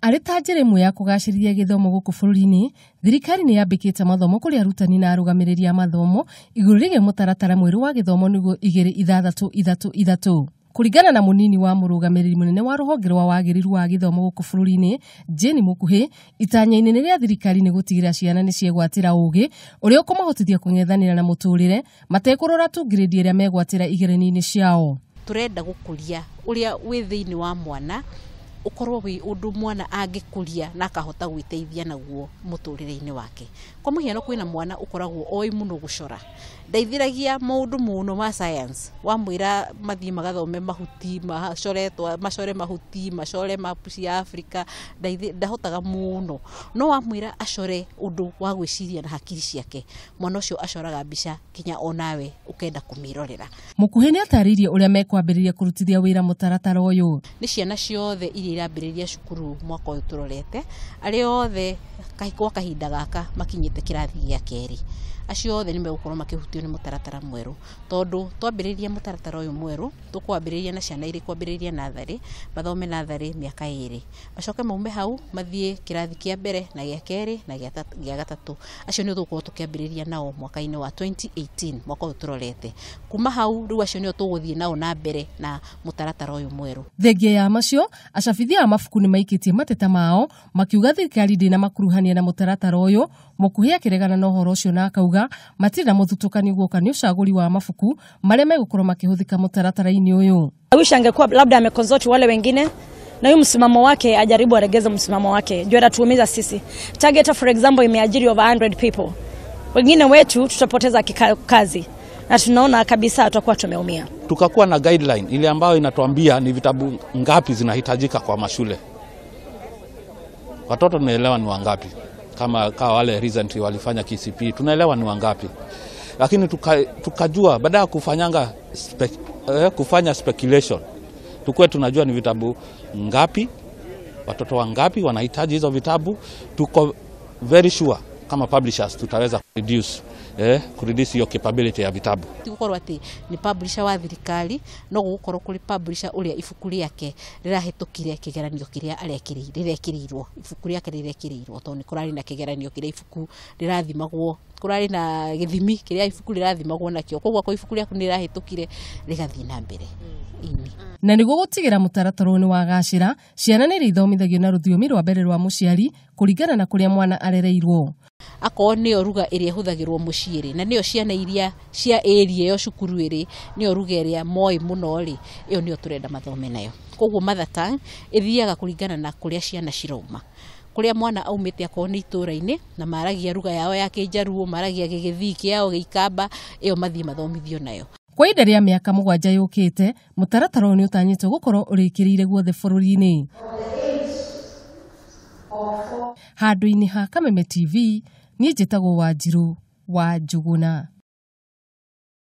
arĩ ta njĩra ĩmwe ya kũgacĩrithia gĩthomo gũkũ bũrũri-inĩ thirikari nĩ yambĩkĩte mathomo kũrĩ arutani na arũgamĩrĩri a mathomo igũrũ rĩgiĩ mũtaratara mwerũ wa gĩthomo nĩguo igĩrĩ ithathatũ ithatũ ithatũ kũringana na mũnini wa mũrũgamĩrĩri mũnene wa rũhonge rwa wagĩrĩru wa gĩthomo gũkũ bũrũri-inĩ Jane Mũkuhĩ itanya inene rĩa thirikari nĩ gũtigĩrĩra ciana nĩ ciegwatĩra ũũgĩ ũrĩa ũkũmahotithia kũng'ethanĩra na mũtũũrĩre matekũrora tu ngirĩndi ĩrĩa megwatĩra igeranio-inĩ ciao tũrenda gũkũria ũrĩa wĩ thĩinĩ wa mwana ukorwo wi undu mwana angikuria na akahota gwiteithia naguo muturire-ini wake kwa muhiano kwina mwana ukoragwo oi muno gucora ndeithiragia maundu muno ma science wamwira mathii magathome mahuti macoretwa macore mahuti macore mapu cia africa ndahotaga muno no wamwira acore undu wa gwiciria na hakiri ciake mwana ucio acoraga mbica kinya onawe ukenda kumirorera mukuhi ni ataririe uria mekwambiriria kurutithia wira mutaratara uyu ni ciana ciothe iria iria irambĩrĩria cukuru mwaka ũyũ tũrorete arĩ othe gwa kahinda gaka makinyĩte kĩrathi gĩa kerĩ acio othe nĩ megũkorwo makĩhutio nĩ mũtaratara mwerũ tondũ twambĩrĩria mũtaratara ũyũ mwerũ tũkwambĩrĩria na ciana irĩ kwambĩrĩria natharĩ mathome natharĩ mĩaka ĩrĩ macoke maume hau mathiĩ kĩrathi kĩa mbere na gĩa kerĩ na gĩa gatatũ acio nĩo tũgũkorwo tũkĩambĩrĩria nao mwaka-inĩ wa 2018 mwaka ũyũ tũrorete kuma hau rĩu acio nĩo tũgũthiĩ nao na mbere na mũtaratara ũyũ mwerũ thengia ya macio acabithia a mabuku nĩ maikĩtie mateta mao makiuga thirikari ndĩnamakuruhania na mũtaratara ũyũ mukuhi akiregana na uhoro ucio na akauga matirĩ na mũthutũkanio guoka nĩ ũcagũri wa mabuku marĩa megũkorwo makĩhũthĩka mũtaratara-inĩ ũyũ awish angekuwa labda amekonsoti wale wengine na huyu msimamo wake ajaribu aregeze msimamo wake juu anatuumiza sisi target for example imeajiri over 100 people wengine wetu tutapoteza kazi na tunaona kabisa tutakuwa tumeumia. Tukakuwa na guideline ile ambayo inatuambia ni vitabu ngapi zinahitajika kwa mashule, watoto tunaelewa ni wangapi kama, kawa wale recent walifanya KCP, tunaelewa ni wangapi, lakini tuka, tukajua baada ya kufanyanga spe, eh, kufanya speculation tukuwe tunajua ni vitabu ngapi watoto wangapi wanahitaji hizo vitabu. Tuko very sure kama publishers tutaweza reduce eh kuridisi hiyo capability ya vitabu tikukorwa ati ni publisher wa thirikari no gukorwo kuri publisher uria ibuku riake rirahitukire kigeranio kiria arekiriirwo ibuku riake rirekirirwo to ni kurari na kigeranio kiria ibuku rirathimagwo kurari na githimi kiria ibuku rirathimagwo nakio kwa ko ibuku riaku nirahitukire rigathii na mbere ini na niguo gutigira mutaratara ni wagacira ciana ni irithomithagio na ruthiomi rwa mbere rwa muciari kuringana na kuria mwana arereirwo akorwo nĩyo ruga ĩrĩa ĩhũthagĩrwo mũciĩ-rĩ na nĩyo ciana iria cia ĩria yo cukuru ĩrĩ nĩyo ruga ĩrĩa moĩ mũno-rĩ ĩyo nĩyo tũrenda mathome nayo koguo mother tongue ĩthiaga kũringana na kũrĩa ciana ciroma kuria mwana aumite akorwo ni itura-ini na maragia ruga yao ya kijaruo maragia gigithii kiao giikamba iyo mathii mathomithio nayo kwa ihinda rĩa mĩaka mũgwanja yũkĩte mũtaratara ũyũ nĩ ũtanyĩtwo gũkorwo ũrĩkĩrĩire guothe bũrũri-inĩ handũ-inĩ ha kameme tv niĩ njĩtagwo wanjirũ wa njũgũna